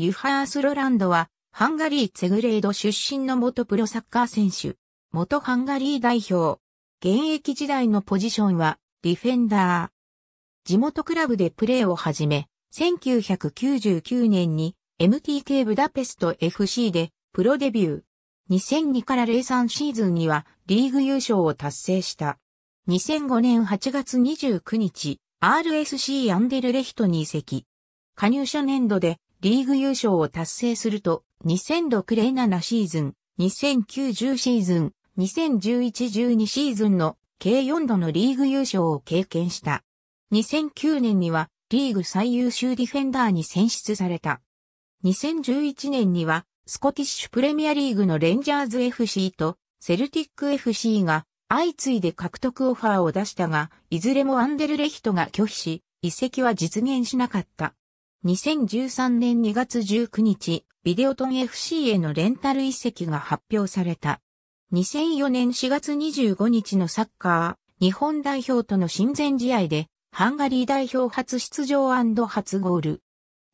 ユハース・ロランドは、ハンガリー・ツェグレード出身の元プロサッカー選手、元ハンガリー代表。現役時代のポジションは、ディフェンダー。地元クラブでプレーを始め、1999年に MTK ブダペスト FC でプロデビュー。2002から03シーズンにはリーグ優勝を達成した。2005年8月29日、RSC アンデルレヒトに移籍。加入者年度でリーグ優勝を達成すると、2006-07シーズン、2009-10シーズン、2011-12シーズンの計4度のリーグ優勝を経験した。2009年にはリーグ最優秀ディフェンダーに選出された。2011年にはスコティッシュプレミアリーグのレンジャーズ FC とセルティック FC が相次いで獲得オファーを出したが、いずれもアンデルレヒトが拒否し、移籍は実現しなかった。2013年2月19日、ビデオトン FC へのレンタル移籍が発表された。2004年4月25日のサッカー、日本代表との親善試合で、ハンガリー代表初出場初ゴール。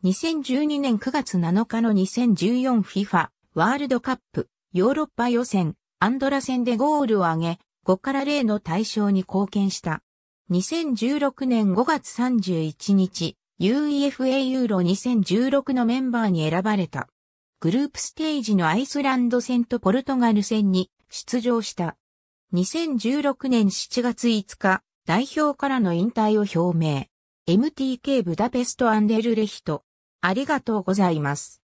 2012年9月7日の 2014FIFA ワールドカップヨーロッパ予選アンドラ戦でゴールを挙げ、5から0の対象に貢献した。2016年5月31日、UEFA ユーロ2016のメンバーに選ばれた。グループステージのアイスランド戦とポルトガル戦に出場した。2016年7月5日、代表からの引退を表明。MTK ブダペストアンデルレヒト。ありがとうございます。